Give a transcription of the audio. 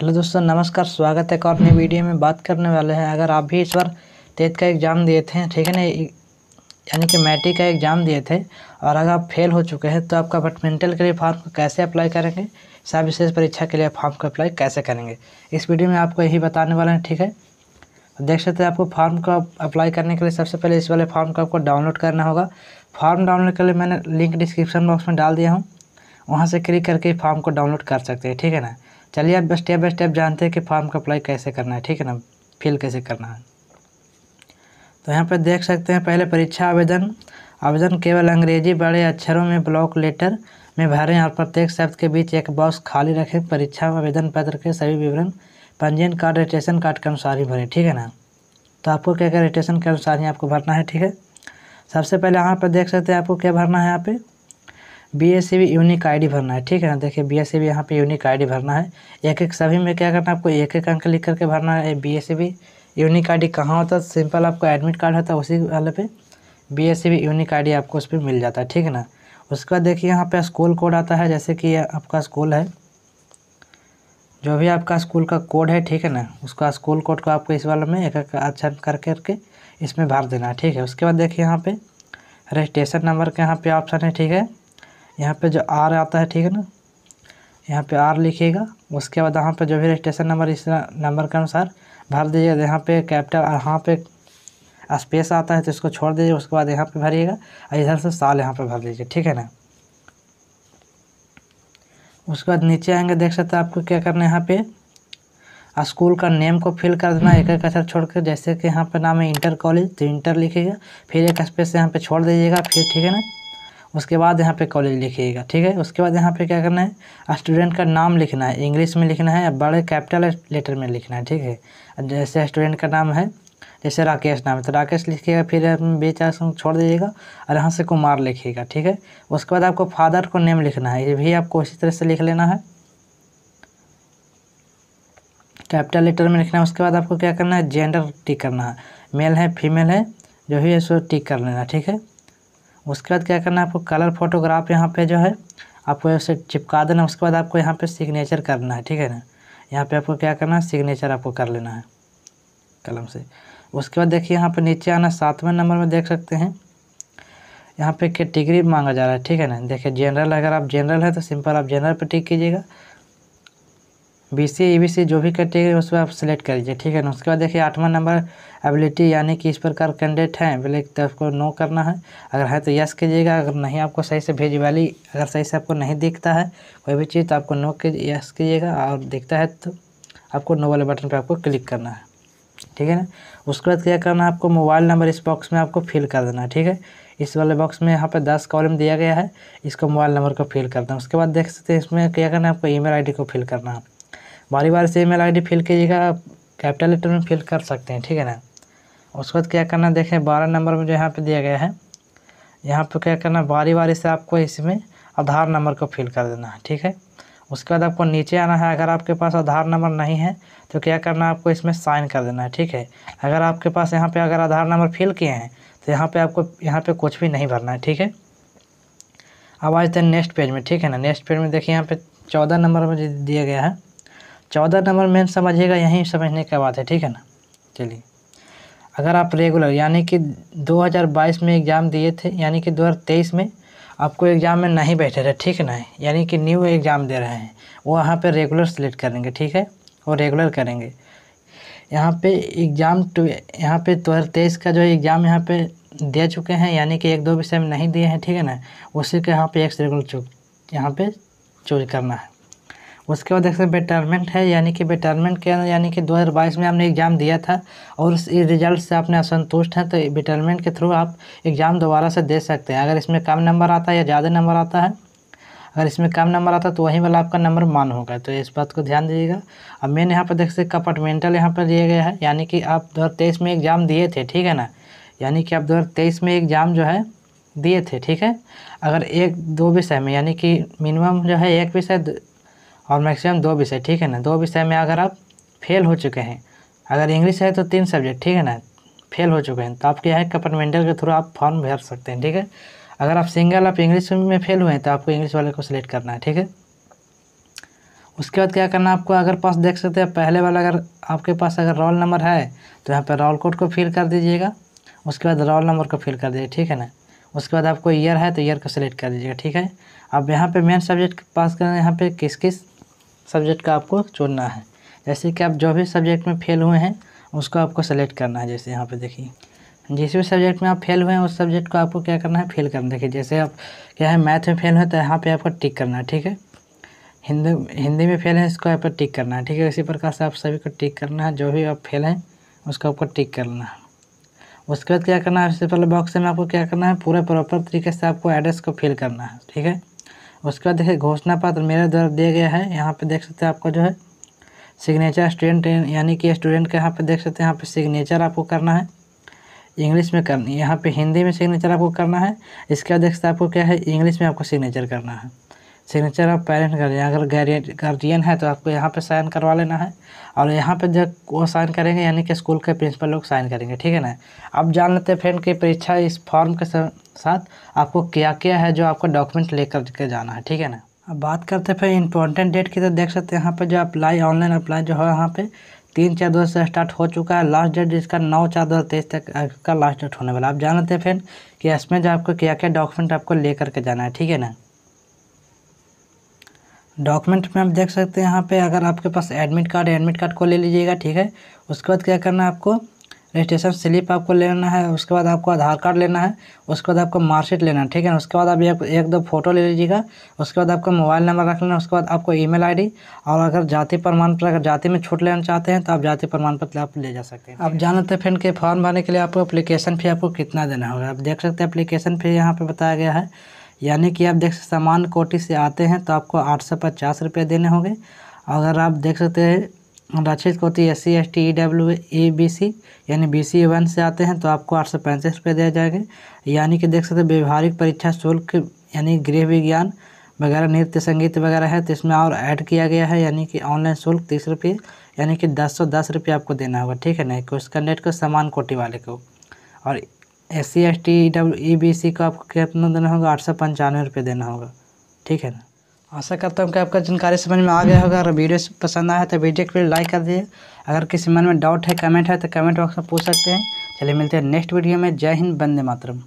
hello दोस्तों नमस्कार स्वागत है एक और नई वीडियो में बात करने वाले हैं अगर आप भी इस बार तेज का एग्ज़ाम दिए थे ठीक है ना यानी कि मैट्रिक का एग्ज़ाम दिए थे और अगर आप फेल हो चुके हैं तो आपका अपार्टमेंटल के लिए फॉर्म को कैसे अप्लाई करेंगे सर्विसेज परीक्षा के लिए फॉर्म को अप्लाई कैसे करेंगे इस वीडियो में आपको यही बताने वाला है ठीक है देख सकते हैं आपको फॉर्म को अप्लाई करने के लिए सबसे पहले इस वाले फॉर्म को आपको डाउनलोड करना होगा फॉर्म डाउनलोड के लिए मैंने लिंक डिस्क्रिप्शन बॉक्स में डाल दिया हूँ वहाँ से क्लिक करके फॉर्म को डाउनलोड कर सकते हैं ठीक है ना चलिए अब स्टेप बाय स्टेप जानते हैं कि फॉर्म का अप्लाई कैसे करना है ठीक है ना फिल कैसे करना है तो यहाँ पर देख सकते हैं पहले परीक्षा आवेदन आवेदन केवल अंग्रेजी बड़े अक्षरों में ब्लॉक लेटर में भरें और प्रत्येक शब्द के बीच एक बॉक्स खाली रखें परीक्षा आवेदन पत्र के सभी विवरण पंजीयन कार्ड रजिस्ट्रेशन कार्ड के अनुसार ही भरें ठीक है ना तो आपको क्या क्या रजिस्ट्रेशन के अनुसार ही आपको भरना है ठीक है सबसे पहले यहाँ पर देख सकते हैं आपको क्या भरना है यहाँ पर B S C unique I D भरना है ठीक है ना देखिए बी एस सी बी यहाँ पर यूनिक आई डी भरना है एक एक सभी में क्या करना है आपको एक एक अंक लिख करके भरना है B S C B unique I D कहाँ होता है सिंपल आपको एडमिट कार्ड होता है उसी वाले पे B S C B unique I D आपको उस पर मिल जाता है ठीक है ना उसके बाद देखिए यहाँ पे स्कूल कोड आता है जैसे कि आपका स्कूल है जो भी आपका स्कूल का कोड है ठीक है ना उसका स्कूल कोड को आपको इस वाले में एक एक अच्छा कर करके इसमें भर देना है ठीक है उसके बाद देखिए यहाँ पे रजिस्ट्रेशन नंबर के यहाँ पे ऑप्शन है ठीक है यहाँ पे जो आर आता है ठीक है ना यहाँ पे आर लिखिएगा उसके बाद यहाँ पे जो भी रजिस्ट्रेशन नंबर इस नंबर के अनुसार भर दीजिएगा तो यहाँ पे कैपिटल और यहाँ पे स्पेस आता है तो इसको छोड़ दीजिए उसके बाद यहाँ पे भरिएगा और इधर से साल यहाँ पे भर दीजिए ठीक है ना उसके बाद नीचे आएंगे देख सकते हैं आपको क्या करना है यहाँ पे स्कूल का नेम को फिल कर देना एक एक अक्षर छोड़ कर जैसे कि यहाँ पे नाम है इंटर कॉलेज तो इंटर लिखिएगा फिर एक स्पेस यहाँ पे छोड़ दीजिएगा फिर ठीक है ना उसके बाद यहाँ पे कॉलेज लिखिएगा ठीक है उसके बाद यहाँ पे क्या करना है स्टूडेंट का नाम लिखना है इंग्लिश में लिखना है या बड़े कैपिटल लेटर में लिखना है ठीक है जैसे स्टूडेंट का नाम है जैसे राकेश नाम है तो राकेश लिखिएगा फिर बेचार छोड़ दीजिएगा और यहाँ से कुमार लिखिएगा ठीक है उसके बाद आपको फादर को नेम लिखना है ये भी आपको इसी तरह से लिख लेना है कैपिटल लेटर में लिखना है उसके बाद आपको क्या करना है जेंडर टिक करना है मेल है फीमेल है जो भी है सो टिक कर लेना ठीक है उसके बाद क्या करना है आपको कलर फोटोग्राफ यहाँ पे जो है आपको ऐसे चिपका देना उसके बाद आपको यहाँ पे सिग्नेचर करना है ठीक है ना यहाँ पे आपको क्या करना है सिग्नेचर आपको कर लेना है कलम से उसके बाद देखिए यहाँ पे नीचे आना सातवें नंबर में देख सकते हैं यहाँ पे कैटिगरी मांगा जा रहा है ठीक है ना देखिए जनरल अगर आप जनरल है तो सिंपल आप जनरल पर टिक कीजिएगा बी सी ई बी सी जो भी कैटेगरी उस पर आप सेलेक्ट लीजिए ठीक है ना उसके बाद देखिए आठवां नंबर एबिलिटी यानी कि इस प्रकार कैंडिडेट हैं बोले तो आपको नो करना है अगर है तो यस कीजिएगा अगर नहीं आपको सही से भेज वाली अगर सही से आपको नहीं दिखता है कोई भी चीज़ तो आपको नो के यस कीजिएगा और दिखता है तो आपको नो वाले बटन पर आपको क्लिक करना है ठीक है ना उसके बाद क्या करना है आपको मोबाइल नंबर इस बॉक्स में आपको फिल कर देना है ठीक है इस वाले बॉक्स में यहाँ पर दस कॉलम दिया गया है इसको मोबाइल नंबर को फिल करना है उसके बाद देख सकते हैं इसमें क्या करना है आपको ईमेल आईडी को फिल करना है बारी बारी से ईमेल आईडी फिल कीजिएगा कैपिटल लेटर में फिल कर सकते हैं ठीक है ना उसके बाद क्या करना देखें बारह नंबर में जो यहाँ पर दिया गया है यहाँ पर क्या करना बारी बारी से आपको इसमें आधार नंबर को फिल कर देना है ठीक है उसके बाद आपको नीचे आना है अगर आपके पास आधार नंबर नहीं है तो क्या करना है आपको इसमें साइन कर देना है ठीक है अगर आपके पास यहाँ पे अगर आधार नंबर फिल किए हैं तो यहाँ पे आपको यहाँ पे कुछ भी नहीं भरना है ठीक है अब आ जाते हैं नेक्स्ट पेज में ठीक है ना नेक्स्ट पेज में देखिए यहाँ पर चौदह नंबर में दिया गया है चौदह नंबर मेन समझिएगा यहीं समझने का बात है ठीक है ना चलिए अगर आप रेगुलर यानी कि 2022 में एग्ज़ाम दिए थे यानी कि 2023 में आपको एग्ज़ाम में नहीं बैठे रहे ठीक है यानी कि न्यू एग्ज़ाम दे रहे हैं वो वहाँ पर रेगुलर सेलेक्ट करेंगे ठीक है और रेगुलर करेंगे यहाँ पे एग्ज़ाम टू यहाँ पे दो तेईस का जो एग्ज़ाम यहाँ पे दे चुके हैं यानी कि एक दो विषय में नहीं दिए हैं ठीक है ना उसी के यहाँ पे एक रेगुलर चूज यहाँ पे चूज करना है उसके बाद देख सकते हैं बेटरमेंट है यानी कि बेटरमेंट के यानी कि 2022 में आपने एग्ज़ाम दिया था और उस रिजल्ट से आपने असंतुष्ट हैं तो बेटरमेंट के थ्रू आप एग्ज़ाम दोबारा से दे सकते हैं अगर इसमें कम नंबर आता है या ज़्यादा नंबर आता है अगर इसमें कम नंबर आता है तो वहीं वाला आपका नंबर मान होगा तो इस बात को ध्यान दीजिएगा अब मेन यहाँ पर देख सकते कंपार्टमेंटल यहाँ पर दिया गया है यानी कि आप दो में एग्ज़ाम दिए थे ठीक है ना यानी कि आप दो में एग्ज़ाम जो है दिए थे ठीक है अगर एक दो विषय में यानी कि मिनिमम जो है एक विषय और मैक्सिमम दो विषय ठीक है ना दो विषय में अगर आप फेल हो चुके हैं अगर इंग्लिश है तो तीन सब्जेक्ट ठीक है ना फेल हो चुके हैं तो आप क्या है कंपार्टमेंटल के थ्रू आप फॉर्म भर सकते हैं ठीक है अगर आप सिंगल आप इंग्लिश में फेल हुए हैं तो आपको इंग्लिश वाले को सिलेक्ट करना है ठीक है उसके बाद क्या करना आपको अगर पास देख सकते हैं पहले वाला अगर आपके पास अगर रोल नंबर है तो यहाँ पर रोल कोड को फिल कर दीजिएगा उसके बाद रोल नंबर को फिल कर दीजिए ठीक है ना उसके बाद आपको ईयर है तो ईयर को सिलेक्ट कर दीजिएगा ठीक है अब यहाँ पे मेन सब्जेक्ट पास करना है यहाँ पे किस किस सब्जेक्ट का आपको चुनना है जैसे कि आप जो भी सब्जेक्ट में फेल हुए हैं उसको आपको सेलेक्ट करना है जैसे यहाँ पे देखिए जिस भी सब्जेक्ट में आप फेल हुए हैं उस सब्जेक्ट को आपको क्या करना है फेल करना देखिए जैसे आप क्या है मैथ में फेल हुए तो यहाँ पर आपको टिक करना है ठीक है हिंदी हिंदी में फेल हैं इसको यहाँ पर टिक करना है ठीक है इसी प्रकार से आप सभी को टिक करना है जो भी आप फेल हैं उसको आपको टिक करना है उसके बाद क्या करना है सबसे पहले बॉक्स में आपको क्या करना है पूरा प्रॉपर तरीके से आपको एड्रेस को फिल करना है ठीक है उसके बाद देखिए घोषणा पत्र मेरे द्वारा दिया गया है यहाँ पे देख सकते हैं आपका जो है सिग्नेचर स्टूडेंट यानी कि स्टूडेंट का यहाँ पे देख सकते हैं यहाँ पे सिग्नेचर आपको करना है इंग्लिश में करनी यहाँ पे हिंदी में सिग्नेचर आपको करना है इसके बाद देख सकते हैं आपको क्या है इंग्लिश में आपको सिग्नेचर करना है सिग्नेचर आप पेरेंट गार्जियन अगर गार्जियन है तो आपको यहाँ पे साइन करवा लेना है और यहाँ पे जब वो साइन करेंगे यानी कि स्कूल के प्रिंसिपल लोग साइन करेंगे ठीक है ना अब जान लेते हैं फ्रेंड की परीक्षा इस फॉर्म के साथ आपको क्या क्या है जो आपको डॉक्यूमेंट लेकर के जाना है ठीक है ना अब बात करते हैं फिर इंपॉर्टेंट डेट की तो देख सकते हैं यहाँ पर जो अप्लाई ऑनलाइन अप्लाई जो है यहाँ पर तीन चार दो से स्टार्ट हो चुका है लास्ट डेट जिसका नौ चार दो तेईस तक का लास्ट डेट होने वाला आप जान लेते हैं फ्रेंड कि इसमें जो आपको क्या क्या डॉक्यूमेंट आपको लेकर के जाना है ठीक है ना डॉक्यूमेंट में आप देख सकते हैं यहाँ पे अगर आपके पास एडमिट कार्ड एडमिट कार्ड को ले लीजिएगा ठीक है उसके बाद क्या करना है आपको रजिस्ट्रेशन स्लिप आपको लेना है उसके बाद आपको आधार कार्ड लेना है उसके बाद आपको मार्कशीट लेना है ठीक है उसके बाद आप एक, एक दो फोटो ले लीजिएगा उसके बाद आपको मोबाइल नंबर रख लेना है उसके बाद आपको ईमेल आईडी और अगर जाति प्रमाण पत्र अगर जाति में छूट लेना चाहते हैं तो आप जाति प्रमाण पत्र आप ले जा सकते हैं आप जान लेते हैं फ्रेंड के फॉर्म भरने के लिए आपको अप्लीकेशन फ़ी आपको कितना देना होगा आप देख सकते हैं अप्लीकेशन फ़ी यहाँ पर बताया गया है यानी कि आप देख सकते समान कोटि से आते हैं तो आपको आठ सौ पचास रुपये देने होंगे अगर आप देख सकते हैं रक्षित कोटि S C S T E W A B C यानी बी सी वन से आते हैं तो आपको आठ सौ पैंतीस रुपये दिया जाएंगे यानी कि देख सकते हैं व्यवहारिक परीक्षा शुल्क यानी गृह विज्ञान वगैरह नृत्य संगीत वगैरह है तो इसमें और ऐड किया गया है यानी कि ऑनलाइन शुल्क तीस रुपये यानी कि दस सौ दस रुपये आपको देना होगा ठीक है ना क्वेश्चन नेट को समान कोटि वाले को और S C S T W E B C को आपको कितना देना होगा आठ सौ पंचानवे रुपये देना होगा ठीक है ना आशा करता हूँ कि आपका जानकारी समझ में आ गया होगा अगर वीडियो पसंद आया तो वीडियो के लिए लाइक कर दीजिए अगर किसी मन में डाउट है कमेंट है तो कमेंट बॉक्स में पूछ सकते हैं चलिए मिलते हैं नेक्स्ट वीडियो में जय हिंद बंदे मातरम